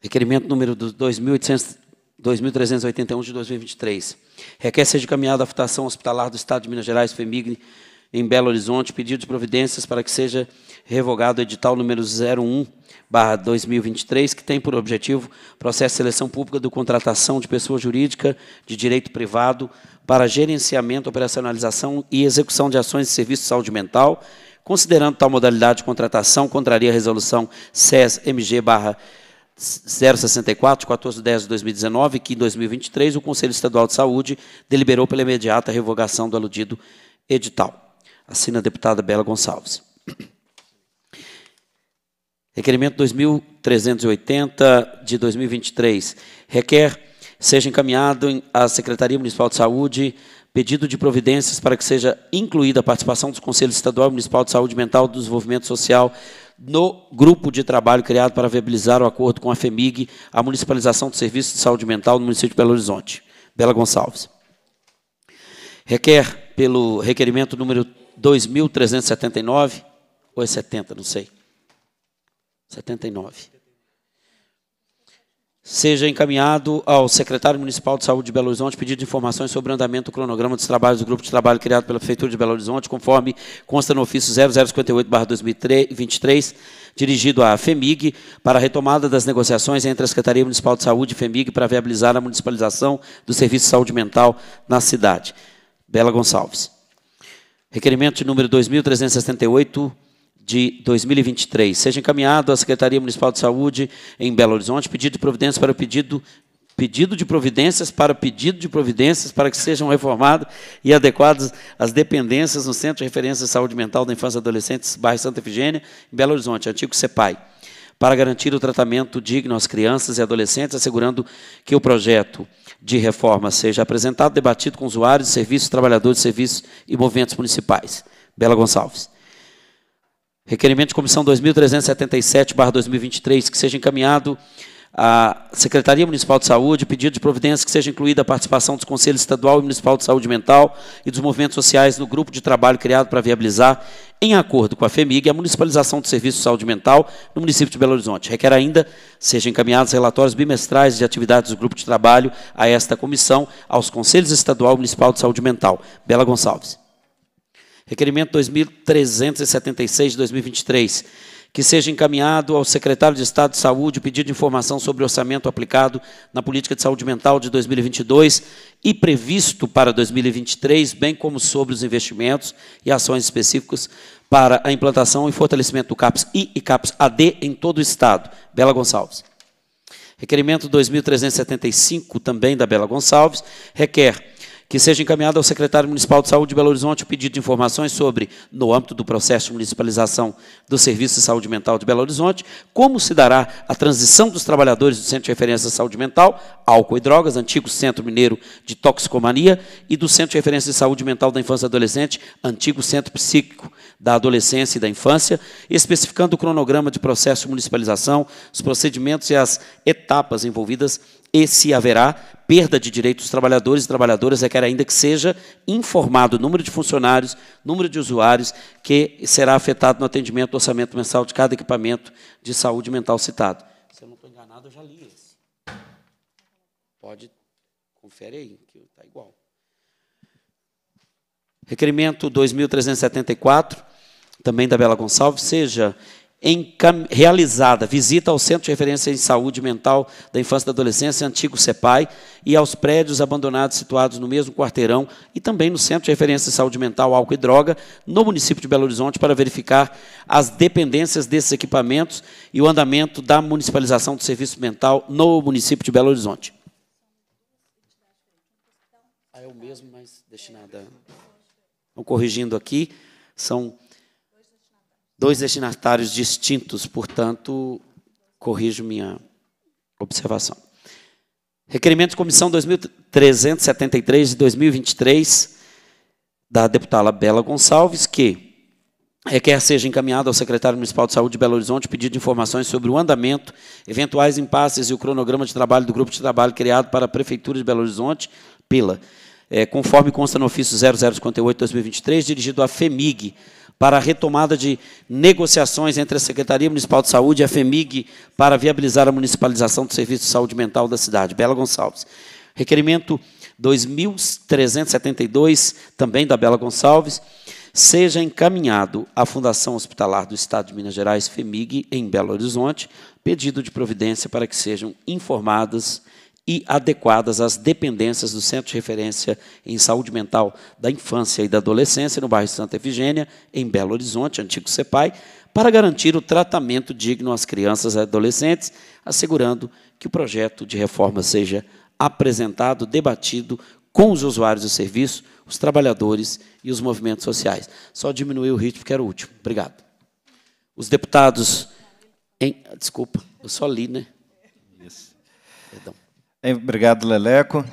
Requerimento número 2.381 de 2023. Requer seja encaminhada a votação hospitalar do Estado de Minas Gerais, FEMIG, em Belo Horizonte, pedido de providências para que seja revogado o edital número 01/2023, que tem por objetivo processo de seleção pública do contratação de pessoa jurídica de direito privado para gerenciamento, operacionalização e execução de ações de serviço de saúde mental Considerando tal modalidade de contratação, contraria a resolução CES-MG 064, 1410 de 2019, que em 2023 o Conselho Estadual de Saúde deliberou pela imediata revogação do aludido edital. Assina a deputada Bela Gonçalves. Requerimento 2380 de 2023 requer seja encaminhado à Secretaria Municipal de Saúde Pedido de providências para que seja incluída a participação dos Conselhos Estadual e Municipal de Saúde Mental do Desenvolvimento Social no grupo de trabalho criado para viabilizar o acordo com a FEMIG, a municipalização do serviço de saúde mental no município de Belo Horizonte. Bela Gonçalves. Requer pelo requerimento número 2379, ou é 70, não sei. 79 seja encaminhado ao secretário municipal de saúde de Belo Horizonte pedido de informações sobre o andamento do cronograma dos trabalhos do grupo de trabalho criado pela Prefeitura de Belo Horizonte, conforme consta no ofício 0058-2023, dirigido à FEMIG, para a retomada das negociações entre a Secretaria Municipal de Saúde e FEMIG para viabilizar a municipalização do serviço de saúde mental na cidade. Bela Gonçalves. Requerimento de número 2368 de 2023. Seja encaminhado à Secretaria Municipal de Saúde em Belo Horizonte pedido de providências para o pedido pedido de providências para pedido de providências para que sejam reformadas e adequadas as dependências no Centro de Referência de Saúde Mental da Infância e Adolescentes, bairro Santa Efigênia, em Belo Horizonte, antigo CEPAI, para garantir o tratamento digno às crianças e adolescentes, assegurando que o projeto de reforma seja apresentado, debatido com usuários, serviços, trabalhadores, serviços e movimentos municipais. Bela Gonçalves. Requerimento de comissão 2377/2023 que seja encaminhado à Secretaria Municipal de Saúde, pedido de providência que seja incluída a participação dos Conselhos Estadual e Municipal de Saúde Mental e dos movimentos sociais no grupo de trabalho criado para viabilizar, em acordo com a FEMIG, a municipalização do serviço de saúde mental no município de Belo Horizonte. Requer ainda sejam encaminhados relatórios bimestrais de atividades do grupo de trabalho a esta comissão, aos Conselhos Estadual e Municipal de Saúde Mental. Bela Gonçalves. Requerimento 2376 de 2023 que seja encaminhado ao secretário de Estado de Saúde o pedido de informação sobre o orçamento aplicado na política de saúde mental de 2022 e previsto para 2023, bem como sobre os investimentos e ações específicas para a implantação e fortalecimento do CAPS I e CAPS AD em todo o Estado. Bela Gonçalves. Requerimento 2375, também da Bela Gonçalves, requer que seja encaminhado ao secretário municipal de saúde de Belo Horizonte o pedido de informações sobre, no âmbito do processo de municipalização do Serviço de Saúde Mental de Belo Horizonte, como se dará a transição dos trabalhadores do Centro de Referência de Saúde Mental, Álcool e Drogas, antigo Centro Mineiro de Toxicomania, e do Centro de Referência de Saúde Mental da Infância e Adolescente, antigo Centro Psíquico da Adolescência e da Infância, especificando o cronograma de processo de municipalização, os procedimentos e as etapas envolvidas e se haverá perda de direitos dos trabalhadores e trabalhadoras, requer é ainda que seja informado o número de funcionários, número de usuários que será afetado no atendimento do orçamento mensal de cada equipamento de saúde mental citado. Se eu não estou enganado, eu já li esse. Pode, confere aí, que está igual. Requerimento 2374, também da Bela Gonçalves, seja realizada visita ao Centro de Referência em Saúde Mental da Infância e da Adolescência, antigo CEPAI, e aos prédios abandonados situados no mesmo quarteirão e também no Centro de Referência em Saúde Mental, Álcool e Droga, no município de Belo Horizonte, para verificar as dependências desses equipamentos e o andamento da municipalização do serviço mental no município de Belo Horizonte. Ah, é o mesmo, mas destinada. Estão corrigindo aqui, são Dois destinatários distintos, portanto, corrijo minha observação. Requerimento de comissão 2373 de 2023 da deputada Bela Gonçalves que requer é, seja encaminhado ao secretário municipal de saúde de Belo Horizonte pedido de informações sobre o andamento, eventuais impasses e o cronograma de trabalho do grupo de trabalho criado para a prefeitura de Belo Horizonte, pela é, conforme consta no ofício 0058/2023 dirigido à FEMIG para a retomada de negociações entre a Secretaria Municipal de Saúde e a FEMIG para viabilizar a municipalização do serviço de saúde mental da cidade. Bela Gonçalves. Requerimento 2372, também da Bela Gonçalves, seja encaminhado à Fundação Hospitalar do Estado de Minas Gerais, FEMIG, em Belo Horizonte, pedido de providência para que sejam informadas e adequadas às dependências do Centro de Referência em Saúde Mental da Infância e da Adolescência, no bairro Santa Efigênia, em Belo Horizonte, antigo CEPAI, para garantir o tratamento digno às crianças e adolescentes, assegurando que o projeto de reforma seja apresentado, debatido com os usuários do serviço, os trabalhadores e os movimentos sociais. Só diminuir o ritmo, que era o último. Obrigado. Os deputados... Em, desculpa, eu só li, né? Obrigado, Leleco.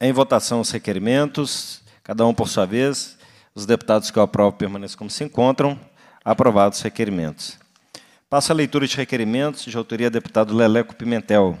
Em votação os requerimentos, cada um por sua vez. Os deputados que eu aprovam permaneçam como se encontram. Aprovados os requerimentos. Passa a leitura de requerimentos de autoria do deputado Leleco Pimentel.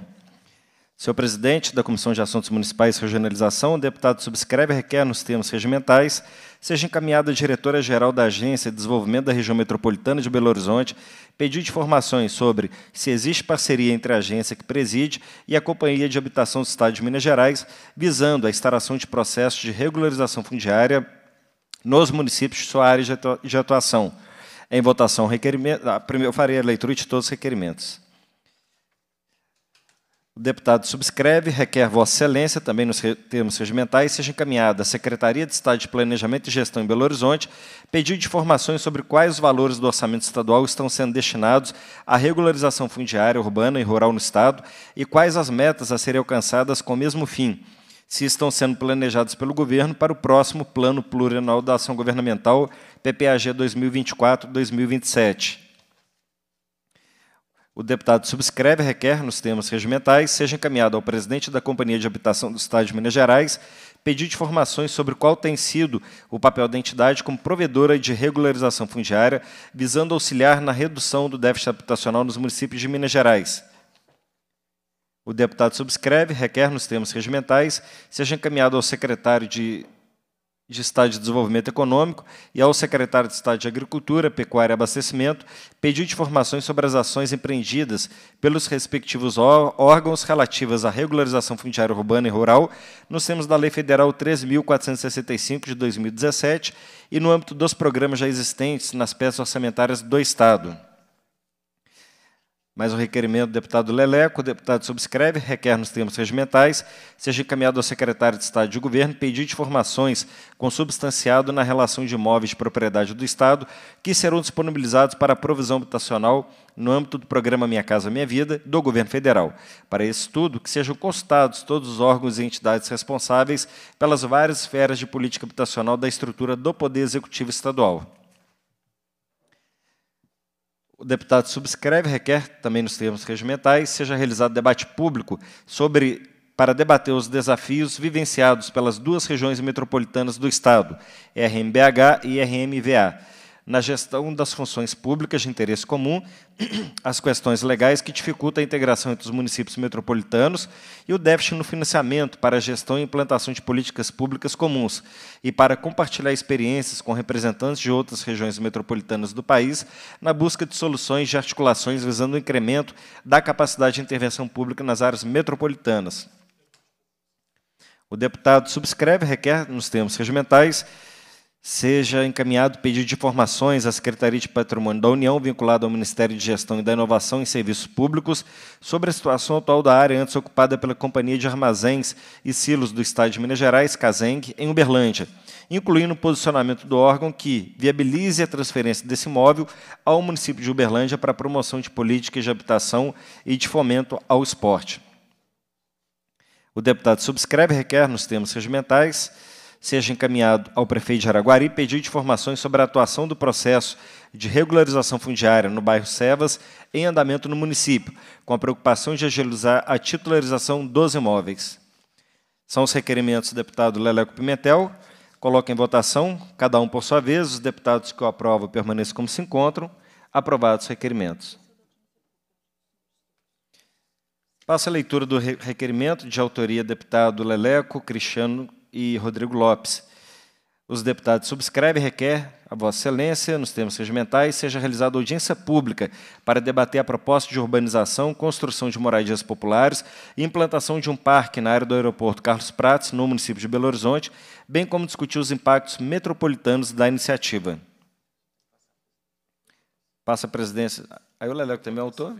Senhor presidente da Comissão de Assuntos Municipais e Regionalização, o deputado subscreve e requer, nos termos regimentais, seja encaminhado à diretora-geral da Agência de Desenvolvimento da Região Metropolitana de Belo Horizonte, pedido informações sobre se existe parceria entre a agência que preside e a Companhia de Habitação do Estado de Minas Gerais, visando a instalação de processos de regularização fundiária nos municípios de sua área de atuação. Em votação, requerimento, ah, eu farei a leitura de todos os requerimentos. O deputado subscreve, requer Vossa Excelência, também nos termos regimentais, seja encaminhada à Secretaria de Estado de Planejamento e Gestão em Belo Horizonte, pedido de informações sobre quais os valores do orçamento estadual estão sendo destinados à regularização fundiária urbana e rural no Estado e quais as metas a serem alcançadas com o mesmo fim, se estão sendo planejados pelo governo para o próximo Plano Plurianual da Ação Governamental, PPAG 2024-2027. O deputado subscreve, requer, nos termos regimentais, seja encaminhado ao presidente da Companhia de Habitação do Estado de Minas Gerais pedir informações sobre qual tem sido o papel da entidade como provedora de regularização fundiária, visando auxiliar na redução do déficit habitacional nos municípios de Minas Gerais. O deputado subscreve, requer, nos termos regimentais, seja encaminhado ao secretário de de Estado de Desenvolvimento Econômico e ao secretário de Estado de Agricultura, Pecuária e Abastecimento, pediu informações sobre as ações empreendidas pelos respectivos órgãos relativas à regularização fundiária urbana e rural nos termos da Lei Federal 3.465 de 2017 e no âmbito dos programas já existentes nas peças orçamentárias do Estado mas o requerimento do deputado Leleco, o deputado subscreve, requer nos termos regimentais, seja encaminhado ao secretário de Estado de Governo pedido informações consubstanciado na relação de imóveis de propriedade do Estado, que serão disponibilizados para a provisão habitacional no âmbito do programa Minha Casa Minha Vida do Governo Federal. Para esse estudo, que sejam consultados todos os órgãos e entidades responsáveis pelas várias esferas de política habitacional da estrutura do Poder Executivo Estadual. O deputado subscreve, requer, também nos termos regimentais, seja realizado debate público sobre para debater os desafios vivenciados pelas duas regiões metropolitanas do Estado, RMBH e RMVA na gestão das funções públicas de interesse comum, as questões legais que dificultam a integração entre os municípios metropolitanos e o déficit no financiamento para a gestão e implantação de políticas públicas comuns, e para compartilhar experiências com representantes de outras regiões metropolitanas do país na busca de soluções de articulações visando o incremento da capacidade de intervenção pública nas áreas metropolitanas. O deputado subscreve, requer, nos termos regimentais, seja encaminhado pedido de informações à Secretaria de Patrimônio da União, vinculada ao Ministério de Gestão e da Inovação em Serviços Públicos, sobre a situação atual da área antes ocupada pela Companhia de Armazéns e Silos do Estado de Minas Gerais, Caseng, em Uberlândia, incluindo o posicionamento do órgão que viabilize a transferência desse imóvel ao município de Uberlândia para promoção de políticas de habitação e de fomento ao esporte. O deputado subscreve e requer, nos termos regimentais, seja encaminhado ao prefeito de Araguari e pedir informações sobre a atuação do processo de regularização fundiária no bairro Sevas em andamento no município, com a preocupação de agilizar a titularização dos imóveis. São os requerimentos do deputado Leleco Pimentel. coloque em votação, cada um por sua vez, os deputados que o aprovam permaneçam como se encontram. Aprovados os requerimentos. Passa a leitura do requerimento de autoria deputado Leleco Cristiano e Rodrigo Lopes. Os deputados subscrevem e requer a Vossa Excelência, nos termos regimentais, seja realizada audiência pública para debater a proposta de urbanização, construção de moradias populares e implantação de um parque na área do aeroporto Carlos Prates, no município de Belo Horizonte, bem como discutir os impactos metropolitanos da iniciativa. Passa a presidência. Aí o Leleco também é autor?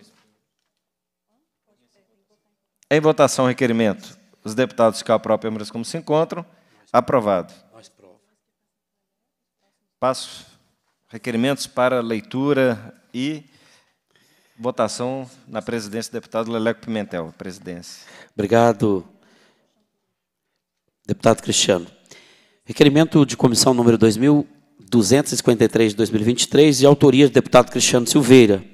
Em votação, requerimento. Os deputados cá próprio Câmara como se encontram. Aprovado. Passo requerimentos para leitura e votação na presidência do deputado Leleco Pimentel. Presidência. Obrigado, deputado Cristiano. Requerimento de comissão número 2253 de 2023, de autoria do deputado Cristiano Silveira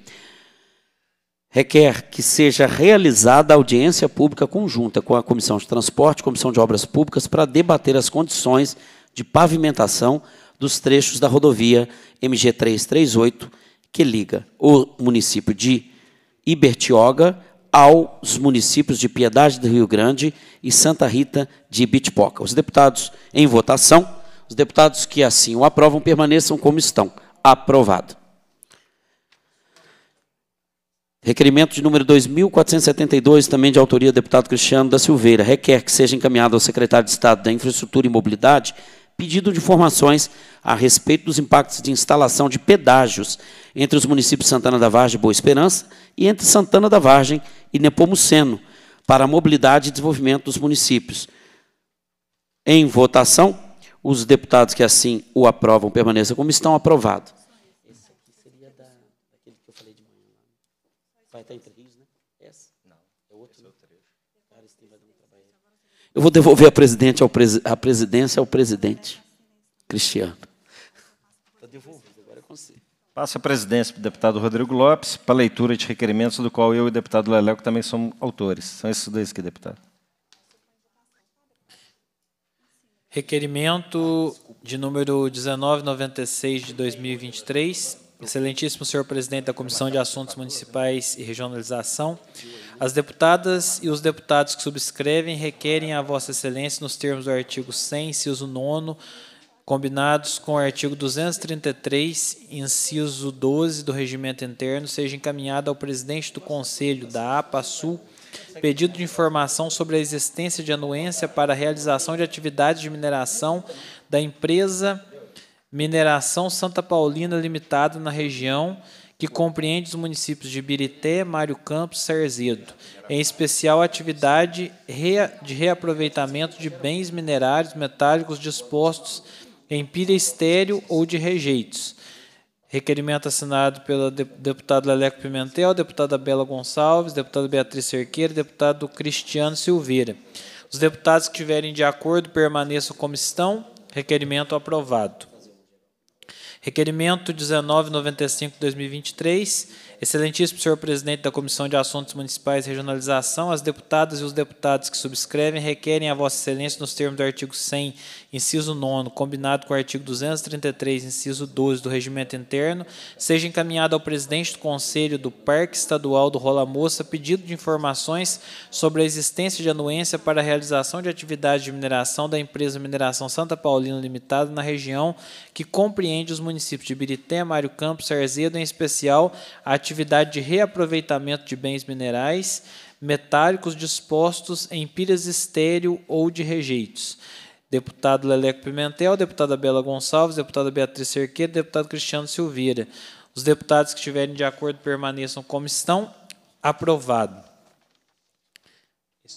requer que seja realizada audiência pública conjunta com a Comissão de Transporte, e Comissão de Obras Públicas, para debater as condições de pavimentação dos trechos da rodovia MG 338, que liga o município de Ibertioga aos municípios de Piedade do Rio Grande e Santa Rita de Ibitipoca. Os deputados em votação, os deputados que assim o aprovam permaneçam como estão. Aprovado. Requerimento de número 2472, também de autoria do deputado Cristiano da Silveira, requer que seja encaminhado ao secretário de Estado da Infraestrutura e Mobilidade pedido de informações a respeito dos impactos de instalação de pedágios entre os municípios Santana da Vargem e Boa Esperança e entre Santana da Vargem e Nepomuceno para a mobilidade e desenvolvimento dos municípios. Em votação, os deputados que assim o aprovam permaneçam como estão aprovados. Eu vou devolver a, presidente ao presi a presidência ao presidente, Cristiano. Está devolvido, agora é com Passo Passa a presidência para o deputado Rodrigo Lopes, para a leitura de requerimentos, do qual eu e o deputado Leleco também somos autores. São esses dois aqui, deputado. Requerimento de número 1996 de 2023, Excelentíssimo senhor presidente da Comissão de Assuntos Municipais e Regionalização, as deputadas e os deputados que subscrevem requerem a Vossa Excelência, nos termos do artigo 100, inciso 9, combinados com o artigo 233, inciso 12 do Regimento Interno, seja encaminhada ao presidente do Conselho da APA-SUL pedido de informação sobre a existência de anuência para a realização de atividades de mineração da empresa Mineração Santa Paulina Limitada na região que compreende os municípios de Birité, Mário Campos e Serzedo, em especial atividade de reaproveitamento de bens minerários metálicos dispostos em pilha estéreo ou de rejeitos. Requerimento assinado pelo deputado Leleco Pimentel, deputada Bela Gonçalves, deputada Beatriz Cerqueira, deputado Cristiano Silveira. Os deputados que estiverem de acordo permaneçam como estão. Requerimento aprovado. Requerimento 1995-2023 Excelentíssimo senhor presidente da Comissão de Assuntos Municipais e Regionalização, as deputadas e os deputados que subscrevem requerem a Vossa Excelência, nos termos do artigo 100, inciso 9, combinado com o artigo 233, inciso 12 do Regimento Interno, seja encaminhado ao presidente do Conselho do Parque Estadual do Rola Moça pedido de informações sobre a existência de anuência para a realização de atividade de mineração da empresa Mineração Santa Paulina Limitada na região que compreende os municípios de Birité, Mário Campos, Sarzedo, em especial a atividade de reaproveitamento de bens minerais metálicos dispostos em pilhas estéreo ou de rejeitos. Deputado Leleco Pimentel, deputada Bela Gonçalves, deputada Beatriz Cerqueira, deputado Cristiano Silveira. Os deputados que estiverem de acordo permaneçam como estão. Aprovado. É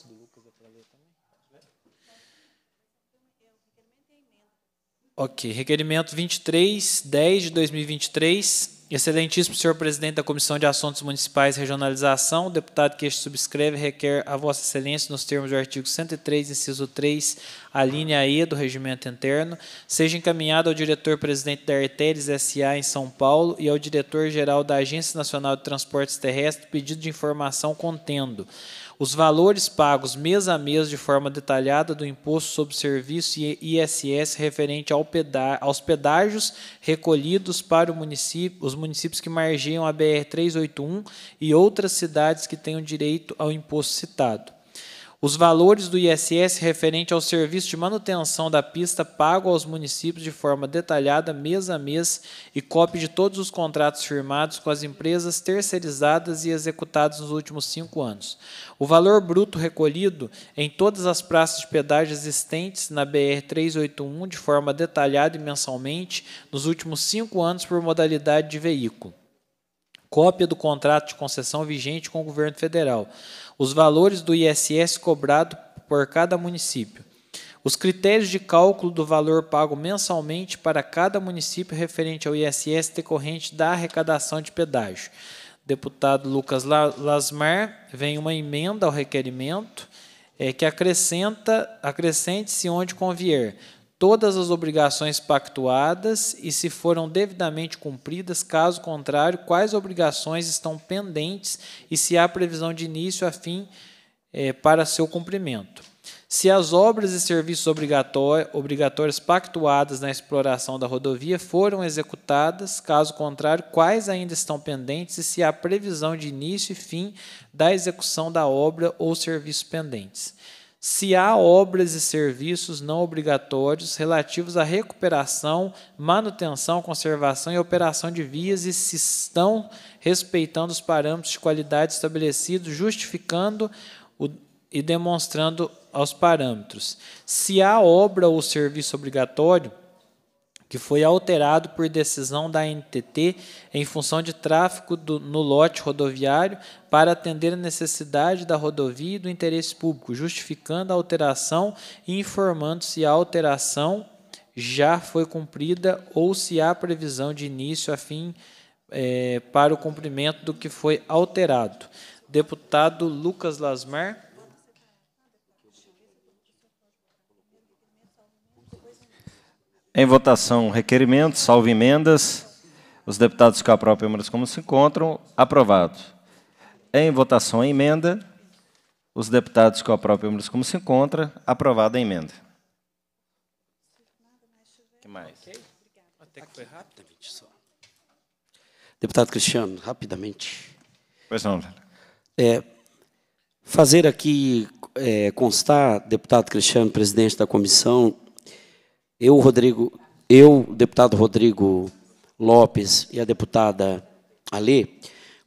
ok, requerimento 23, 10 de 2023, Excelentíssimo senhor presidente da Comissão de Assuntos Municipais e Regionalização, o deputado que este subscreve requer a vossa excelência nos termos do artigo 103, inciso 3, a linha E do regimento interno, seja encaminhado ao diretor-presidente da Arteles SA em São Paulo e ao diretor-geral da Agência Nacional de Transportes Terrestres pedido de informação contendo os valores pagos mês a mês de forma detalhada do imposto sobre serviço e ISS referente aos pedágios recolhidos para município, os municípios que margeiam a BR 381 e outras cidades que tenham direito ao imposto citado. Os valores do ISS referente ao serviço de manutenção da pista pago aos municípios de forma detalhada mês a mês e cópia de todos os contratos firmados com as empresas terceirizadas e executados nos últimos cinco anos. O valor bruto recolhido em todas as praças de pedágio existentes na BR-381 de forma detalhada e mensalmente nos últimos cinco anos por modalidade de veículo cópia do contrato de concessão vigente com o governo federal, os valores do ISS cobrado por cada município, os critérios de cálculo do valor pago mensalmente para cada município referente ao ISS decorrente da arrecadação de pedágio. Deputado Lucas Lasmar, vem uma emenda ao requerimento é, que acrescenta acrescente-se onde convier todas as obrigações pactuadas e se foram devidamente cumpridas, caso contrário, quais obrigações estão pendentes e se há previsão de início a fim é, para seu cumprimento. Se as obras e serviços obrigatórios pactuadas na exploração da rodovia foram executadas, caso contrário, quais ainda estão pendentes e se há previsão de início e fim da execução da obra ou serviços pendentes se há obras e serviços não obrigatórios relativos à recuperação, manutenção, conservação e operação de vias e se estão respeitando os parâmetros de qualidade estabelecidos, justificando o, e demonstrando aos parâmetros. Se há obra ou serviço obrigatório, que foi alterado por decisão da NTT em função de tráfego do, no lote rodoviário para atender a necessidade da rodovia e do interesse público, justificando a alteração e informando se a alteração já foi cumprida ou se há previsão de início a fim é, para o cumprimento do que foi alterado. Deputado Lucas Lasmar. Em votação, requerimento, salvo emendas. Os deputados que aprovam pelo como se encontram, aprovado. Em votação, emenda. Os deputados que aprovam pelo como se encontra, aprovada a emenda. que mais? Até que foi rapidamente só. Deputado Cristiano, rapidamente. Pois não, é, Fazer aqui é, constar, deputado Cristiano, presidente da comissão, eu, Rodrigo, eu, o deputado Rodrigo Lopes e a deputada Alê,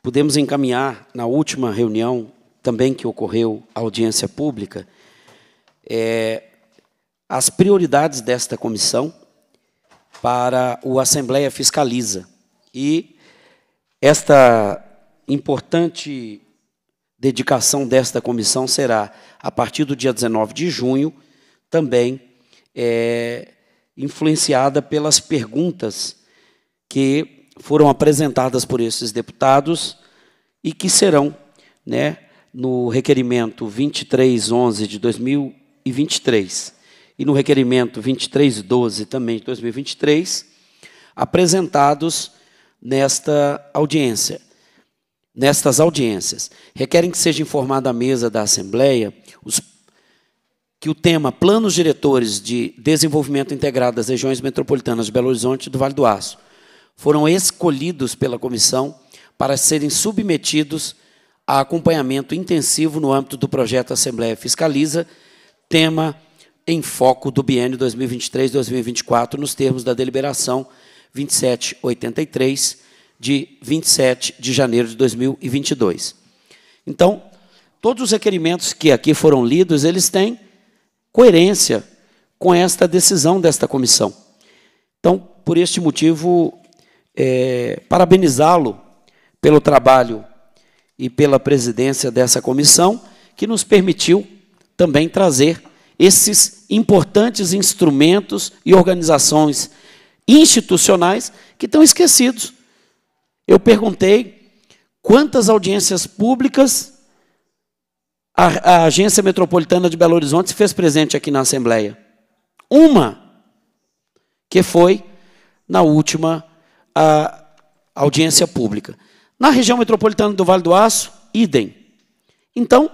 pudemos encaminhar na última reunião, também que ocorreu a audiência pública, é, as prioridades desta comissão para o Assembleia Fiscaliza. E esta importante dedicação desta comissão será, a partir do dia 19 de junho, também é, influenciada pelas perguntas que foram apresentadas por esses deputados e que serão, né, no requerimento 2311 de 2023 e no requerimento 2312 também de 2023, apresentados nesta audiência. Nestas audiências, requerem que seja informada à mesa da Assembleia os que o tema Planos Diretores de Desenvolvimento Integrado das Regiões Metropolitanas de Belo Horizonte e do Vale do Aço foram escolhidos pela comissão para serem submetidos a acompanhamento intensivo no âmbito do projeto Assembleia Fiscaliza, tema em foco do biênio 2023-2024, nos termos da deliberação 2783 de 27 de janeiro de 2022. Então, todos os requerimentos que aqui foram lidos, eles têm coerência com esta decisão desta comissão. Então, por este motivo, é, parabenizá-lo pelo trabalho e pela presidência dessa comissão, que nos permitiu também trazer esses importantes instrumentos e organizações institucionais que estão esquecidos. Eu perguntei quantas audiências públicas a, a Agência Metropolitana de Belo Horizonte se fez presente aqui na Assembleia. Uma, que foi na última a, audiência pública. Na região metropolitana do Vale do Aço, idem. Então,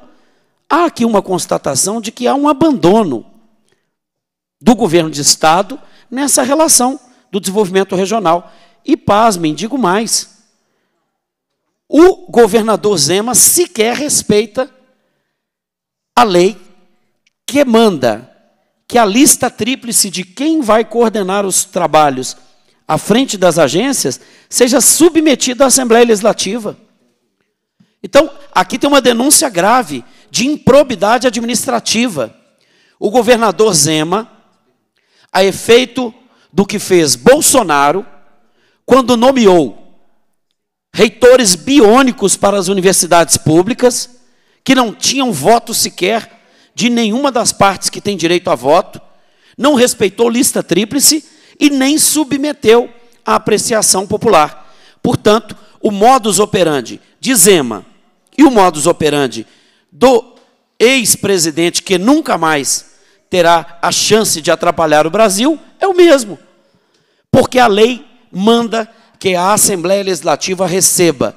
há aqui uma constatação de que há um abandono do governo de Estado nessa relação do desenvolvimento regional. E, pasmem, digo mais, o governador Zema sequer respeita a lei que manda que a lista tríplice de quem vai coordenar os trabalhos à frente das agências seja submetida à Assembleia Legislativa. Então, aqui tem uma denúncia grave de improbidade administrativa. O governador Zema, a efeito do que fez Bolsonaro, quando nomeou reitores biônicos para as universidades públicas, que não tinham voto sequer de nenhuma das partes que tem direito a voto, não respeitou lista tríplice e nem submeteu à apreciação popular. Portanto, o modus operandi de Zema e o modus operandi do ex-presidente que nunca mais terá a chance de atrapalhar o Brasil é o mesmo. Porque a lei manda que a Assembleia Legislativa receba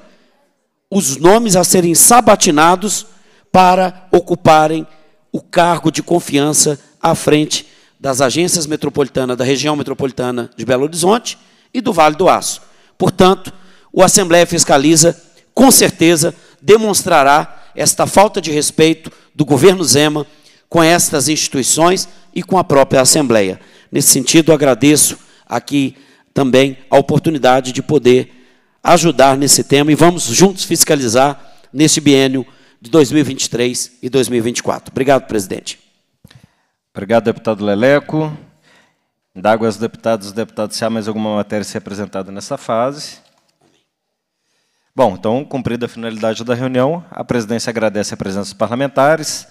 os nomes a serem sabatinados para ocuparem o cargo de confiança à frente das agências metropolitanas, da região metropolitana de Belo Horizonte e do Vale do Aço. Portanto, o Assembleia Fiscaliza, com certeza, demonstrará esta falta de respeito do governo Zema com estas instituições e com a própria Assembleia. Nesse sentido, agradeço aqui também a oportunidade de poder ajudar nesse tema e vamos juntos fiscalizar neste biênio de 2023 e 2024. Obrigado, presidente. Obrigado, deputado Leleco. Indago aos deputados e deputados se há mais alguma matéria a ser apresentada nessa fase. Bom, então, cumprida a finalidade da reunião, a presidência agradece a presença dos parlamentares.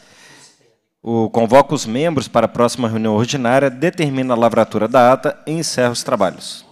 O, convoca os membros para a próxima reunião ordinária, determina a lavratura da ata e encerra os trabalhos.